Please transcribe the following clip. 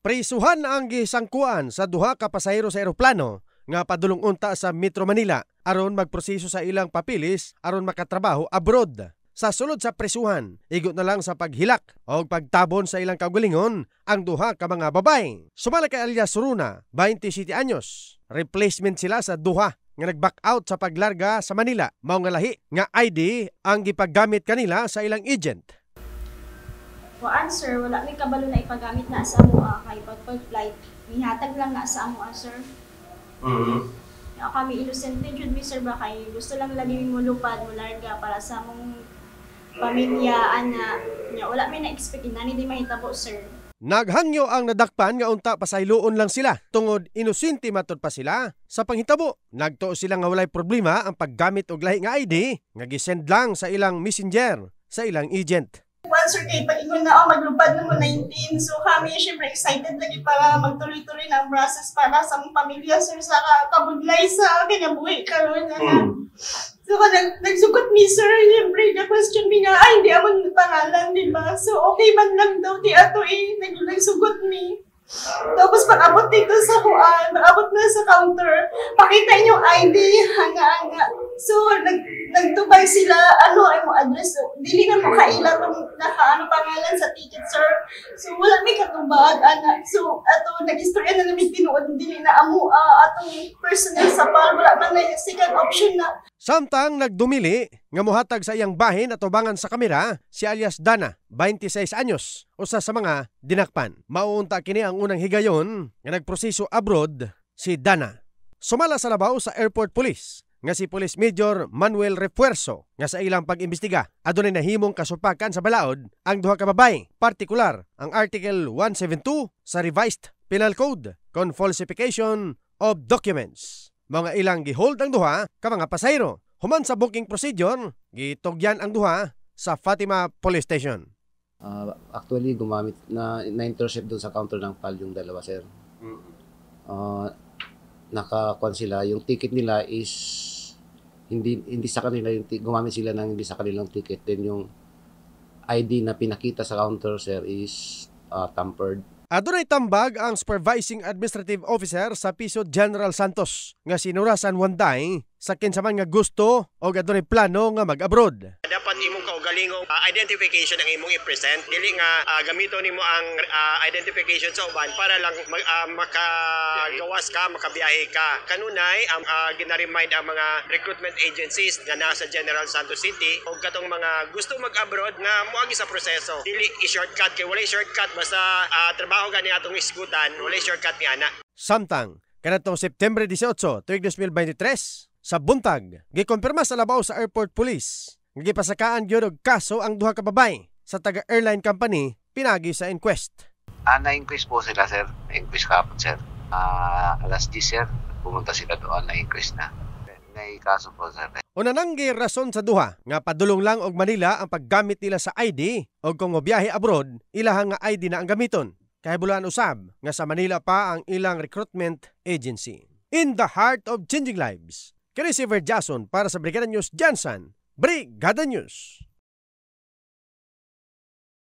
Preisuhan ang gisangkuan sa duha ka pasahero sa eroplano nga padulong unta sa Metro Manila aron magproseso sa ilang papilis aron makatrabaho abroad. Sa sulod sa presuhan, igot na lang sa paghilak o pagtabon sa ilang kagulingon ang duha ka mga babae. Sumala kay Alias Runa, 27 anyos. Replacement sila sa duha nga nag-back out sa paglarga sa Manila mao nga lahi nga ID ang gipaggamit kanila sa ilang agent. Wa answer, wala may kabalo na ipagamit na sa mo ah, kay pagpag flight. Mihatag lang na sa mo answer. Ah, sir. Mm-hmm. kami innocent jud mi sir ba kay gusto lang lagi mo lupad mo larga para sa mong pamilya ana. Nya wala may na expect inani di mahitabo sir. Naghangyo ang nadakpan nga unta pasayloon lang sila tungod inusinti matod pa sila sa panghitabo. Nagtuo sila nga walay problema ang paggamit og lahi nga ID nga gisend lang sa ilang messenger sa ilang agent sir kay pag paingon na oh, maglupad na mo 19. So kami syempre excited lagi para magtuloy-tuloy na ang process para sa mga pamilya sir sa kabudlay sa kinabuhi karon na. Hmm. So ka nag nagsugot mi sir, syempre na question mi nga ay hindi amon pangalan di ba? So okay man lang daw ti ato eh nag nagsugot mi. Tapos pag-abot dito sa kuan, pag-abot na sa counter, pakita yung ID, hanga-hanga. So, nag, nagdubay sila, ano ay mo address, so, dili na mo kaila tong nakaano pangalan sa ticket, sir. So wala may katubag, anak. So ato, nag-istorya ano, na namin tinuod, dili na amo uh, ah, atong personal sa pal, wala man na second option na. Samtang nagdumili, nga muhatag sa iyang bahin at ubangan sa kamera, si alias Dana, 26 anyos, usa sa mga dinakpan. Mauunta kini ang unang higayon nga nagproseso abroad si Dana. Sumala sa labaw sa airport police nga si Police Major Manuel Refuerzo nga sa ilang pag-imbestiga adunay nahimong kasupakan sa balaod ang duha ka babay partikular ang Article 172 sa Revised Penal Code kon falsification of documents mga ilang gihold ang duha ka mga pasayro human sa booking procedure gitugyan ang duha sa Fatima Police Station uh, actually gumamit na na-intercept doon sa counter ng PAL yung dalawa sir uh, nakakuan sila yung ticket nila is hindi hindi sa kanila yung gumamit sila ng hindi sa kanilang ticket then yung ID na pinakita sa counter sir is uh, tampered. Adunay tambag ang Supervising Administrative Officer sa Piso General Santos nga sinurasan wanday sa kinsa man nga gusto o adunay plano nga mag-abroad. Dapat imong kaugalingong uh, ah, identification ang imong i-present dili nga uh, gamito nimo ang uh, identification sa uban para lang mag, uh, makagawas ka makabiyahe ka kanunay ang uh, ginaremind ang mga recruitment agencies nga nasa General Santos City og katong mga gusto mag-abroad nga muagi sa proseso dili i-shortcut kay wala shortcut basta uh, trabaho gani atong iskutan, wala shortcut ni ana samtang kanatong September 18 2023 sa buntag gikumpirma sa labaw sa airport police Gipasakaan gyud og kaso ang duha ka babay sa taga-airline company pinagi sa inquest. Ana ah, na-inquest po sila, sir. inquest kapon, sir. Ah, alas 10, sir. Pumunta sila doon, na-inquest na. kaso po, sir. Una nang rason sa duha nga padulong lang og Manila ang paggamit nila sa ID og kung mobiyahe abroad, ilahang nga ID na ang gamiton. Kay bulan usab nga sa Manila pa ang ilang recruitment agency. In the heart of changing lives. Kini Jason para sa Brigada News Jansan Brigada News.